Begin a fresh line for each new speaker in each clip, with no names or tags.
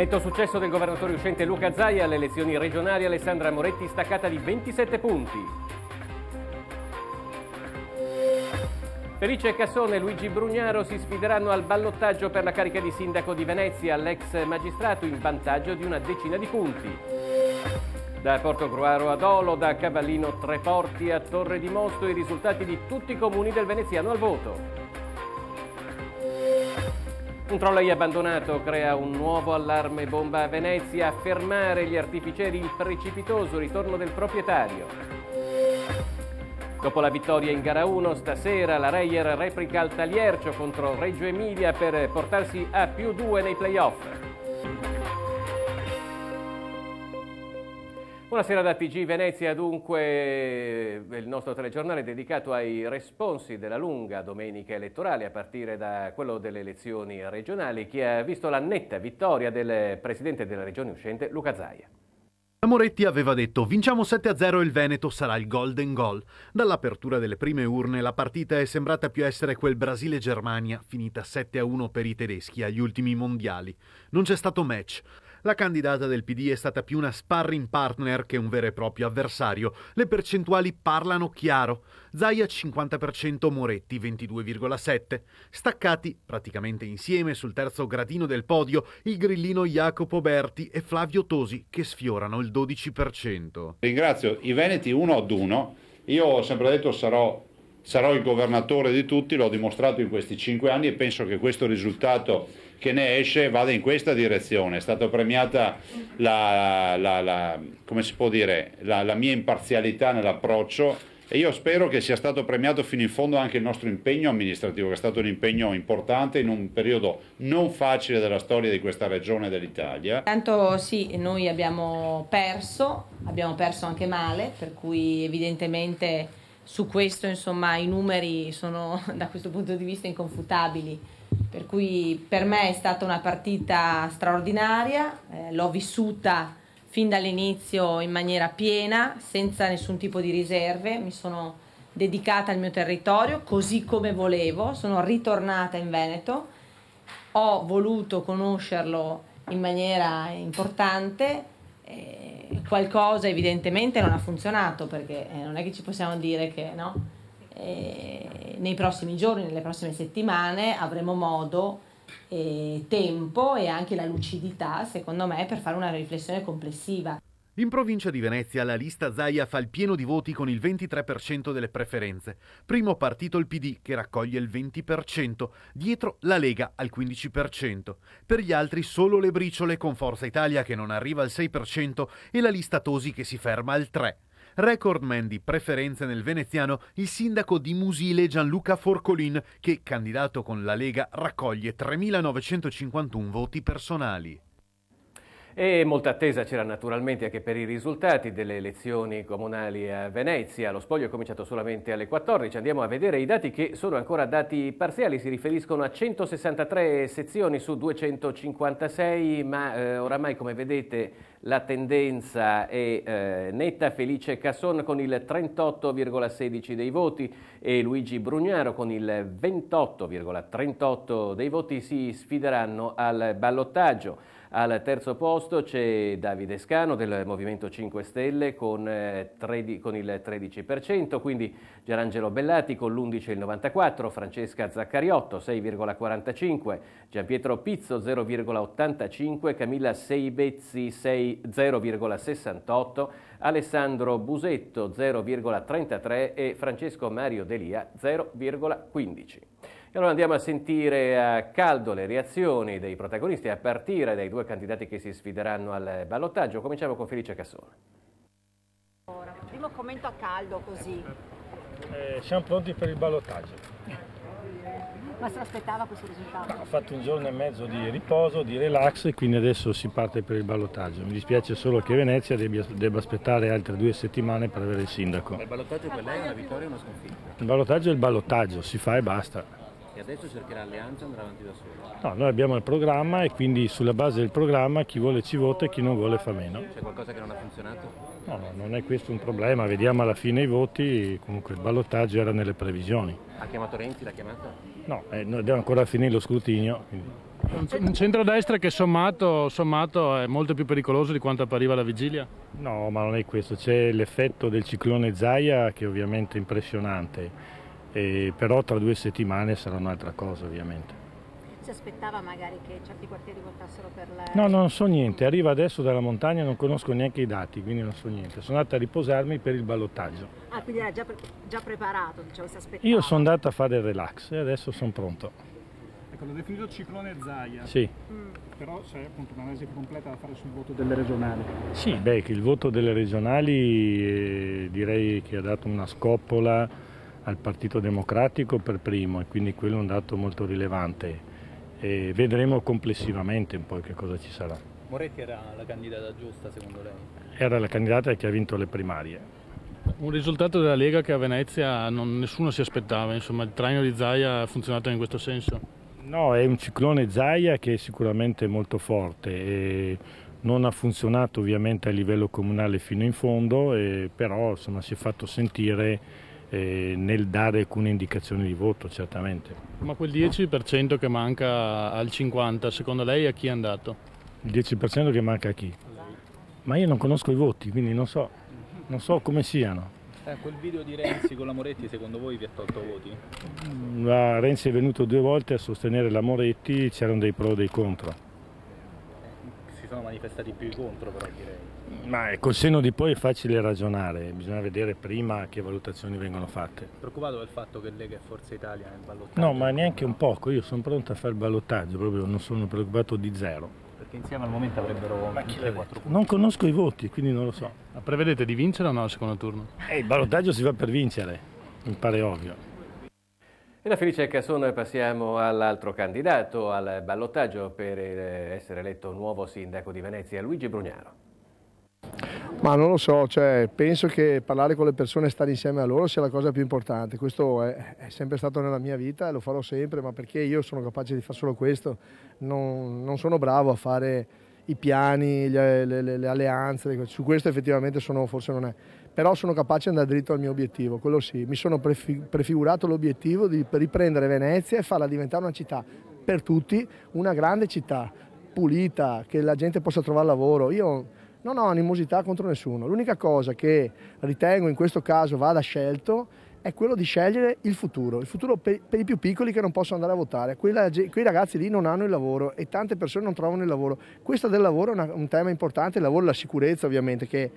Netto successo del governatore uscente Luca Zaia alle elezioni regionali Alessandra Moretti staccata di 27 punti. Felice Cassone e Luigi Brugnaro si sfideranno al ballottaggio per la carica di sindaco di Venezia l'ex magistrato in vantaggio di una decina di punti. Da Porto Gruaro ad Olo, da Cavallino Treporti a Torre di Mosto i risultati di tutti i comuni del veneziano al voto. Un trolley abbandonato crea un nuovo allarme bomba a Venezia a fermare gli artificieri il precipitoso ritorno del proprietario. Dopo la vittoria in gara 1, stasera la Reyer replica al Tagliercio contro Reggio Emilia per portarsi a più 2 nei playoff. Buonasera da TG Venezia, dunque eh, il nostro telegiornale è dedicato ai responsi della lunga domenica elettorale a partire da quello delle elezioni regionali che ha visto la netta vittoria del presidente della regione
uscente Luca Zaia. Amoretti aveva detto vinciamo 7-0 il Veneto sarà il golden goal. Dall'apertura delle prime urne la partita è sembrata più essere quel Brasile-Germania finita 7-1 per i tedeschi agli ultimi mondiali. Non c'è stato match. La candidata del PD è stata più una sparring partner che un vero e proprio avversario. Le percentuali parlano chiaro. Zaia 50%, Moretti 22,7%. Staccati, praticamente insieme sul terzo gradino del podio, il grillino Jacopo Berti e Flavio Tosi che sfiorano il 12%. Ringrazio i Veneti uno ad uno. Io ho sempre detto sarò sarò il governatore di tutti, l'ho dimostrato in questi cinque anni e penso che questo risultato che ne esce vada in questa direzione. È stata premiata la, la, la, dire, la mia imparzialità nell'approccio e io spero che sia stato premiato fino in fondo anche il nostro impegno amministrativo, che è stato un impegno importante in un periodo non facile della storia di questa regione dell'Italia.
Tanto sì, noi abbiamo perso, abbiamo perso anche male, per cui evidentemente su questo insomma, i numeri sono da questo punto di vista inconfutabili. Per cui per me è stata una partita straordinaria, eh, l'ho vissuta fin dall'inizio in maniera piena, senza nessun tipo di riserve, mi sono dedicata al mio territorio così come volevo, sono ritornata in Veneto, ho voluto conoscerlo in maniera importante, eh, qualcosa evidentemente non ha funzionato perché eh, non è che ci possiamo dire che no eh, nei prossimi giorni, nelle prossime settimane avremo modo, eh, tempo e anche la lucidità, secondo me, per fare una riflessione complessiva.
In provincia di Venezia la lista Zaia fa il pieno di voti con il 23% delle preferenze. Primo partito il PD che raccoglie il 20%, dietro la Lega al 15%. Per gli altri solo le briciole con Forza Italia che non arriva al 6% e la lista Tosi che si ferma al 3%. Recordman di preferenze nel veneziano il sindaco di Musile Gianluca Forcolin, che candidato con la Lega raccoglie 3.951 voti personali. E
molta attesa c'era naturalmente anche per i risultati delle elezioni comunali a Venezia. Lo spoglio è cominciato solamente alle 14. Andiamo a vedere i dati che sono ancora dati parziali. Si riferiscono a 163 sezioni su 256, ma eh, oramai come vedete la tendenza è eh, netta, Felice Casson con il 38,16 dei voti e Luigi Brugnaro con il 28,38 dei voti si sfideranno al ballottaggio. Al terzo posto c'è Davide Scano del Movimento 5 Stelle con, eh, tredi, con il 13%, quindi Gerangelo Bellati con l'11,94%, Francesca Zaccariotto 6,45%, Gianpietro Pizzo 0,85%, Camilla Seibezzi 0,68%, Alessandro Busetto 0,33% e Francesco Mario Delia 0,15%. E allora andiamo a sentire a eh, caldo le reazioni dei protagonisti a partire dai due candidati che si sfideranno al ballottaggio. Cominciamo con Felice Cassone.
Ora, primo commento a caldo così.
Eh, siamo pronti per il ballottaggio.
Ma se aspettava questo risultato? ho
fatto un giorno e mezzo di riposo, di relax e quindi adesso si parte per il ballottaggio. Mi dispiace solo che Venezia debba, debba aspettare altre due settimane per avere il sindaco. Il
ballottaggio per lei è una vittoria o una sconfitta?
Il ballottaggio è il ballottaggio, si fa e basta
che adesso cercherà alleanza andrà avanti da solo?
No, noi abbiamo il programma e quindi sulla base del programma chi vuole ci vota e chi non vuole fa meno.
C'è qualcosa che non ha funzionato?
No, no, non è questo un problema, vediamo alla fine i voti, comunque il ballottaggio era nelle previsioni.
Ha chiamato Renzi, l'ha chiamata?
No, eh, abbiamo ancora finire lo scrutinio. Quindi.
Un centrodestra che sommato, sommato, è molto più pericoloso di quanto appariva alla vigilia?
No, ma non è questo, c'è l'effetto del ciclone Zaia che è ovviamente impressionante e però tra due settimane sarà un'altra cosa ovviamente.
Si aspettava magari che certi quartieri votassero per la...
No, non so niente, arrivo adesso dalla montagna, non conosco neanche i dati, quindi non so niente. Sono andata a riposarmi per il ballottaggio.
Ah, quindi era già, pre già preparato, diciamo, si aspettava. Io sono
andata a fare il relax e adesso sono pronto. Ecco, l'ho definito ciclone Zaia. Sì. Mm. Però c'è appunto un'analisi completa da fare sul voto delle regionali. Sì, beh, il voto delle regionali eh, direi che ha dato una scoppola al Partito Democratico per primo e quindi quello è un dato molto rilevante e vedremo complessivamente poi che cosa ci sarà.
Moretti era la
candidata
giusta secondo lei? Era la candidata che ha vinto le primarie.
Un risultato della Lega che a Venezia non, nessuno si aspettava, insomma il traino di Zaia ha funzionato in questo senso?
No, è un ciclone Zaia che è sicuramente molto forte e non ha funzionato ovviamente a livello comunale fino in fondo, però insomma, si è fatto sentire eh, nel dare alcune indicazioni di voto, certamente.
Ma quel 10% che manca al 50%, secondo lei a chi è andato?
Il 10% che manca a chi? Ma io non conosco i voti, quindi non so, non so come siano. Eh, quel video di Renzi con la Moretti secondo voi vi ha tolto voti? Mm, la Renzi è venuto due volte a sostenere la Moretti, c'erano dei pro e dei contro sono manifestati più i contro però direi. Ma col senno di poi è facile ragionare, bisogna vedere prima che valutazioni vengono fatte. Preoccupato del fatto che Lega e Forza Italia nel ballottaggio? No, ma neanche un poco, io sono pronto a fare il ballottaggio, proprio non sono preoccupato di zero. Perché insieme al momento avrebbero 3, 4 Non conosco i voti, quindi non lo so. Ma prevedete di vincere o no al secondo turno? Eh, il ballottaggio si fa per vincere, mi pare ovvio. E la Felice Casson passiamo all'altro
candidato al ballottaggio per essere eletto nuovo sindaco di Venezia, Luigi Brugnaro.
Ma non lo so, cioè, penso che parlare con le persone e stare insieme a loro sia la cosa più importante. Questo è, è sempre stato nella mia vita e lo farò sempre, ma perché io sono capace di fare solo questo. Non, non sono bravo a fare i piani, le, le, le, le alleanze. Su questo effettivamente sono, forse non è però sono capace di andare dritto al mio obiettivo, quello sì. Mi sono prefigurato l'obiettivo di riprendere Venezia e farla diventare una città per tutti, una grande città, pulita, che la gente possa trovare lavoro. Io non ho animosità contro nessuno, l'unica cosa che ritengo in questo caso vada scelto è quello di scegliere il futuro, il futuro per, per, i più piccoli che non possono andare a votare. Quei, quei, ragazzi lì non hanno il lavoro e tante persone non trovano il lavoro. Questo del lavoro è una, un tema importante, il lavoro e la sicurezza ovviamente, che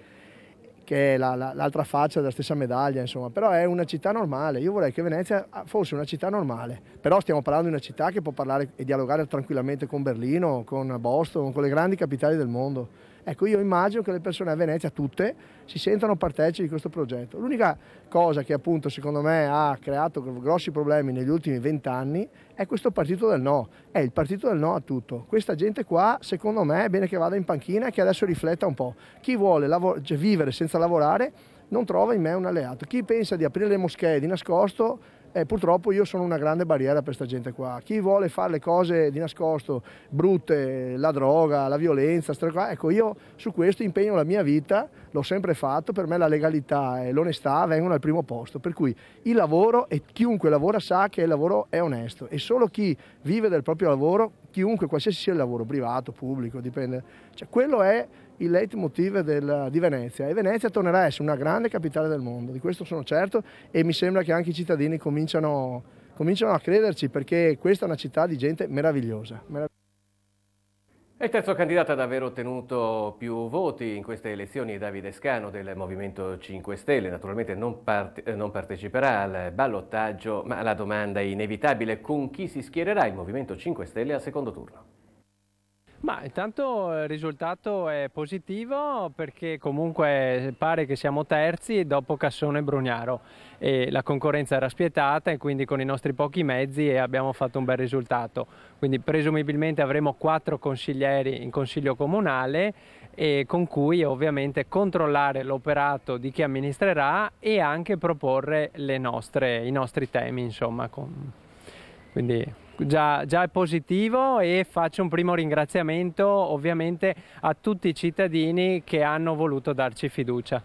che è la, la, l'altra faccia della stessa medaglia, insomma, però è una città normale, io vorrei che Venezia ah, fosse una città normale, però stiamo parlando di una città che può parlare e dialogare tranquillamente con Berlino, con Boston, con le grandi capitali del mondo. Ecco, io immagino che le persone a Venezia tutte si sentano partecipi di questo progetto. L'unica cosa che appunto secondo me ha creato grossi problemi negli ultimi vent'anni è questo partito del no, è il partito del no a tutto. Questa gente qua secondo me è bene che vada in panchina e che adesso rifletta un po'. Chi vuole cioè, vivere senza lavorare non trova in me un alleato. Chi pensa di aprire le moschee di nascosto eh, purtroppo io sono una grande barriera per questa gente qua. Chi vuole fare le cose di nascosto, brutte, la droga, la violenza, qua, ecco io su questo impegno la mia vita, l'ho sempre fatto, per me la legalità e l'onestà vengono al primo posto, per cui il lavoro e chiunque lavora sa che il lavoro è onesto e solo chi vive del proprio lavoro, chiunque, qualsiasi sia il lavoro, privato, pubblico, dipende, cioè quello è il leitmotiv del, di Venezia e Venezia tornerà a essere una grande capitale del mondo, di questo sono certo e mi sembra che anche i cittadini cominciano, cominciano a crederci perché questa è una città di gente meravigliosa. Meravigl
e il terzo candidato ad aver ottenuto più voti in queste elezioni è Davide Scano del Movimento 5 Stelle. Naturalmente non, parte, eh, non, parteciperà al ballottaggio, ma la domanda è inevitabile. Con chi si schiererà il Movimento 5 Stelle al secondo turno?
Ma intanto eh, il risultato è positivo perché comunque pare che siamo terzi dopo Cassone e Brugnaro e la concorrenza era spietata e quindi con i nostri pochi mezzi abbiamo fatto un bel risultato. Quindi presumibilmente avremo quattro consiglieri in consiglio comunale e con cui ovviamente controllare l'operato di chi amministrerà e anche proporre nostre, i nostri temi insomma. Con... Quindi Già, già, è positivo e faccio un primo ringraziamento ovviamente a tutti i cittadini che hanno voluto darci fiducia.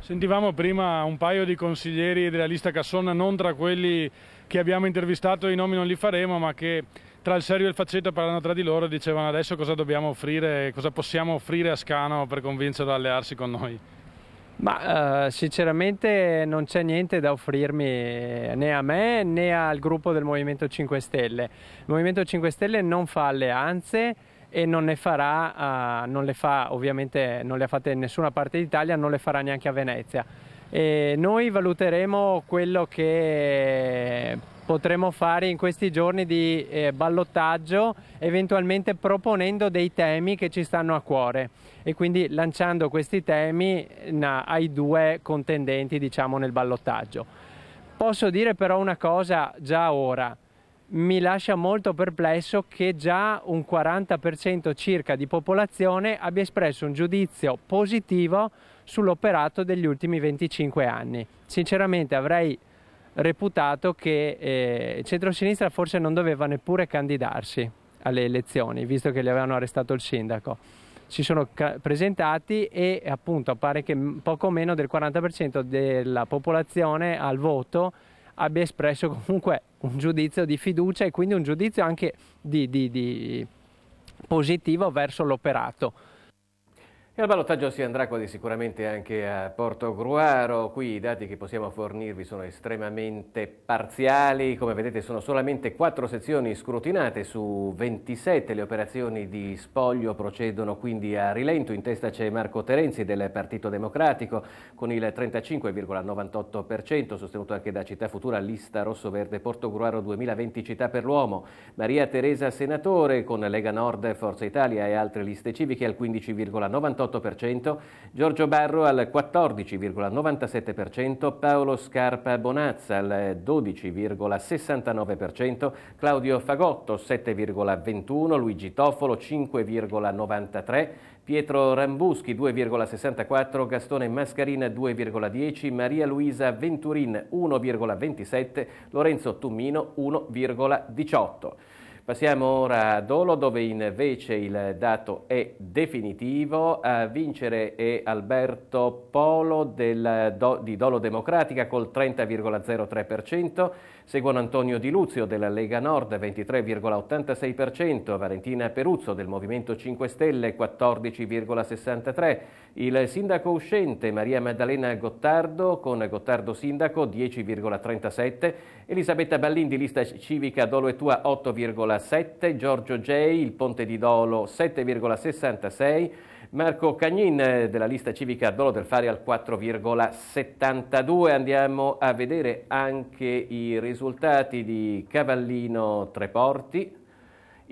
Sentivamo prima un paio di consiglieri della lista Cassona, non tra quelli che abbiamo intervistato, i nomi non li faremo, ma che tra il serio e il faceto parlano tra di loro e dicevano adesso cosa dobbiamo offrire, cosa possiamo offrire a Scano per convincerlo ad allearsi con noi.
Ma eh, sinceramente non c'è niente da offrirmi eh, né a me né al gruppo del Movimento 5 Stelle. Il Movimento 5 Stelle non fa alleanze e non ne farà, eh, non le fa ovviamente, non le ha fatte in nessuna parte d'Italia, non le farà neanche a Venezia. E noi valuteremo quello che potremo fare in questi giorni di eh, ballottaggio, eventualmente proponendo dei temi che ci stanno a cuore e quindi lanciando questi temi na, ai due contendenti diciamo, nel ballottaggio. Posso dire però una cosa già ora, mi lascia molto perplesso che già un 40% circa di popolazione abbia espresso un giudizio positivo sull'operato degli ultimi 25 anni. Sinceramente avrei reputato che eh, il centro-sinistra forse non doveva neppure candidarsi alle elezioni, visto che gli avevano arrestato il sindaco. Si sono presentati e appunto pare che poco meno del 40% della popolazione al voto abbia espresso comunque un giudizio di fiducia e quindi un giudizio anche di, di, di positivo verso l'operato
e al ballottaggio si andrà quasi sicuramente anche a Porto Gruaro, qui i dati che possiamo fornirvi sono estremamente parziali, come vedete sono solamente quattro sezioni scrutinate su 27, le operazioni di spoglio procedono quindi a rilento, in testa c'è Marco Terenzi del Partito Democratico con il 35,98%, sostenuto anche da Città Futura, lista rosso-verde Porto Gruaro 2020 Città per l'Uomo, Maria Teresa Senatore con Lega Nord, Forza Italia e altre liste civiche al 15,98%, 48%, Giorgio Barro al 14,97%, Paolo Scarpa Bonazza al 12,69%, Claudio Fagotto 7,21%, Luigi Toffolo 5,93%, Pietro Rambuschi 2,64, Gastone Mascarina 2,10, Maria Luisa Venturin 1,27, Lorenzo Tummino 1,18. Passiamo ora a Dolo dove invece il dato è definitivo. A vincere è Alberto Polo del, do, di Dolo Democratica col 30,03%, Seguono Antonio Di Luzio della Lega Nord 23,86%, Valentina Peruzzo del Movimento 5 Stelle 14,63%, il sindaco uscente Maria Maddalena Gottardo con Gottardo Sindaco 10,37%, Elisabetta Ballin di lista civica Dolo e Tua 8,7%, Giorgio Gei il Ponte di Dolo 7,66%, Marco Cagnin eh, della lista civica Dolo del Fari al 4,72. Andiamo a vedere anche i risultati di Cavallino Treporti,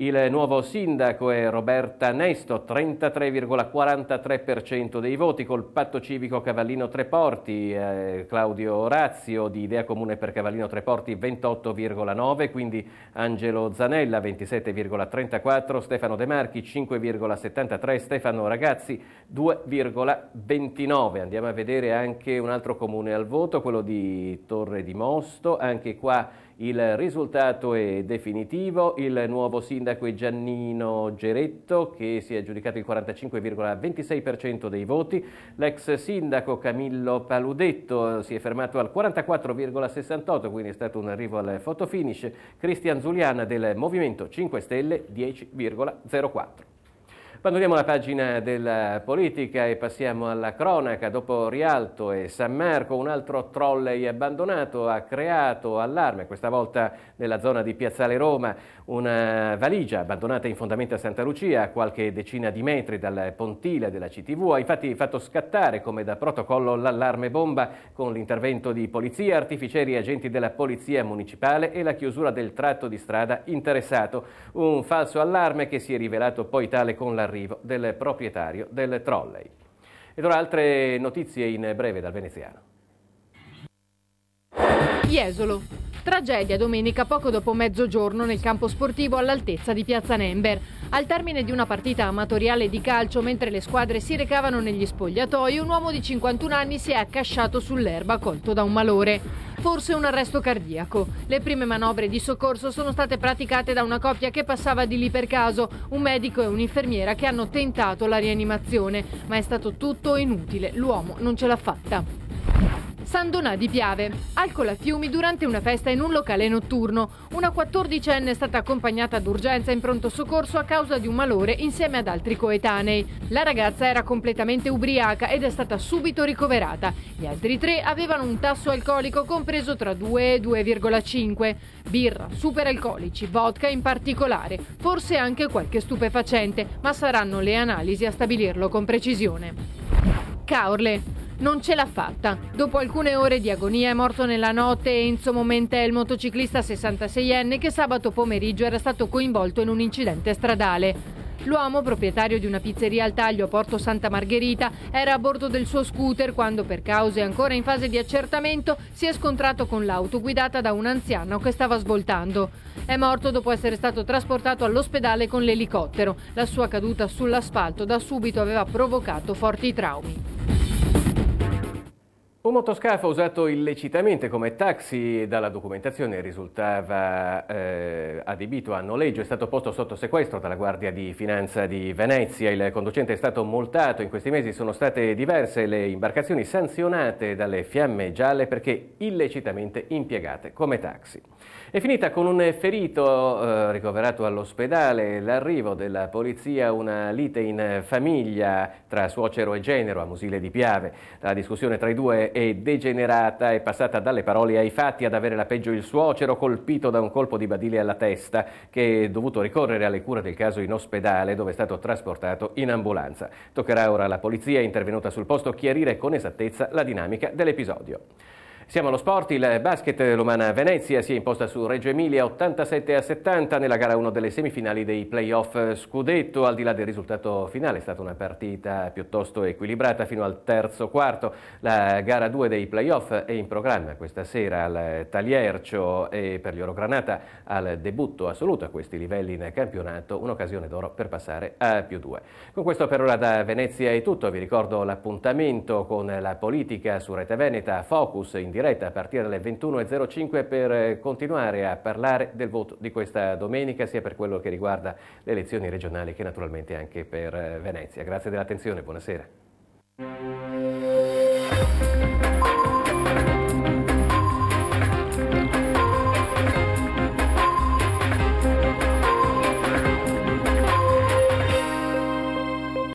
il nuovo sindaco è Roberta Nesto, 33,43% dei voti, col patto civico Cavallino Treporti, eh, Claudio Orazio di Idea Comune per Cavallino Treporti 28,9, quindi Angelo Zanella 27,34, Stefano De Marchi 5,73, Stefano Ragazzi 2,29. Andiamo a vedere anche un altro comune al voto, quello di Torre di Mosto, anche qua il risultato è definitivo, il nuovo sindaco è Giannino Geretto che si è aggiudicato il 45,26% dei voti, l'ex sindaco Camillo Paludetto si è fermato al 44,68 quindi è stato un arrivo al fotofinish, Cristian Zuliana del Movimento 5 Stelle 10,04. Abbandoniamo la pagina della eh, politica e passiamo alla cronaca. Dopo Rialto e San Marco, un altro trolley abbandonato ha creato allarme, questa volta nella zona di Piazzale Roma. Una valigia abbandonata in fondamento a Santa Lucia, a qualche decina di metri dal pontile della CTV, ha infatti fatto scattare come da protocollo l'allarme bomba con l'intervento di polizia, artificieri e agenti della polizia municipale e la chiusura del tratto di strada interessato. Un falso allarme che si è rivelato poi tale con la arrivo del proprietario del trolley. Ed ora altre notizie in breve dal veneziano.
Jesolo. Tragedia domenica poco dopo mezzogiorno nel campo sportivo all'altezza di Piazza Nember. Al termine di una partita amatoriale di calcio, mentre le squadre si recavano negli spogliatoi, un uomo di 51 anni si è accasciato sull'erba colto da un malore forse un arresto cardiaco. Le prime manovre di soccorso sono state praticate da una coppia che passava di lì per caso, un medico e un'infermiera che hanno tentato la rianimazione, ma è stato tutto inutile, l'uomo non ce l'ha fatta. San Donà di Piave. Alcol a fiumi durante una festa in un locale notturno. Una 14enne è stata accompagnata d'urgenza in pronto soccorso a causa di un malore insieme ad altri coetanei. La ragazza era completamente ubriaca ed è stata subito ricoverata. Gli altri tre avevano un tasso alcolico compreso tra 2 e 2,5. Birra, superalcolici, vodka in particolare, forse anche qualche stupefacente, ma saranno le analisi a stabilirlo con precisione. Caorle non ce l'ha fatta. Dopo alcune ore di agonia è morto nella notte Enzo Momentel, motociclista 66enne che sabato pomeriggio era stato coinvolto in un incidente stradale. L'uomo, proprietario di una pizzeria al taglio a Porto Santa Margherita, era a bordo del suo scooter quando, per cause ancora in fase di accertamento, si è scontrato con l'auto guidata da un anziano che stava svoltando. È morto dopo essere stato trasportato all'ospedale con l'elicottero. La sua caduta sull'asfalto da subito aveva provocato forti traumi.
Un motoscafo usato illecitamente come taxi dalla documentazione risultava eh, adibito a noleggio è stato posto sotto sequestro dalla Guardia di Finanza di Venezia. Il conducente è stato multato. In questi mesi sono state diverse le imbarcazioni sanzionate dalle fiamme gialle perché illecitamente impiegate come taxi. È finita con un ferito eh, ricoverato all'ospedale, l'arrivo della polizia, una lite in famiglia tra suocero e genero a Musile di Piave. La discussione tra i due è degenerata, è passata dalle parole ai fatti ad avere la peggio il suocero colpito da un colpo di badile alla testa che è dovuto ricorrere alle cure del caso in ospedale dove è stato trasportato in ambulanza. Toccherà ora alla polizia intervenuta sul posto chiarire con esattezza la dinamica dell'episodio. Siamo allo sport, il basket Romana Venezia si è imposta su Reggio Emilia 87 a 70 nella gara 1 delle semifinali dei playoff Scudetto. Al di là del risultato finale è stata una partita piuttosto equilibrata fino al terzo quarto. La gara 2 dei playoff è in programma questa sera al Tagliercio e per gli Orogranata al debutto assoluto a questi livelli in campionato, un'occasione d'oro per passare a più 2. Con questo per ora da Venezia è tutto, vi ricordo l'appuntamento con la politica su Rete Veneta, Focus in diretta diretta a partire dalle 21.05 per eh, continuare a parlare del voto di questa domenica, sia per quello che riguarda le elezioni regionali che naturalmente anche per eh, Venezia. Grazie dell'attenzione, buonasera.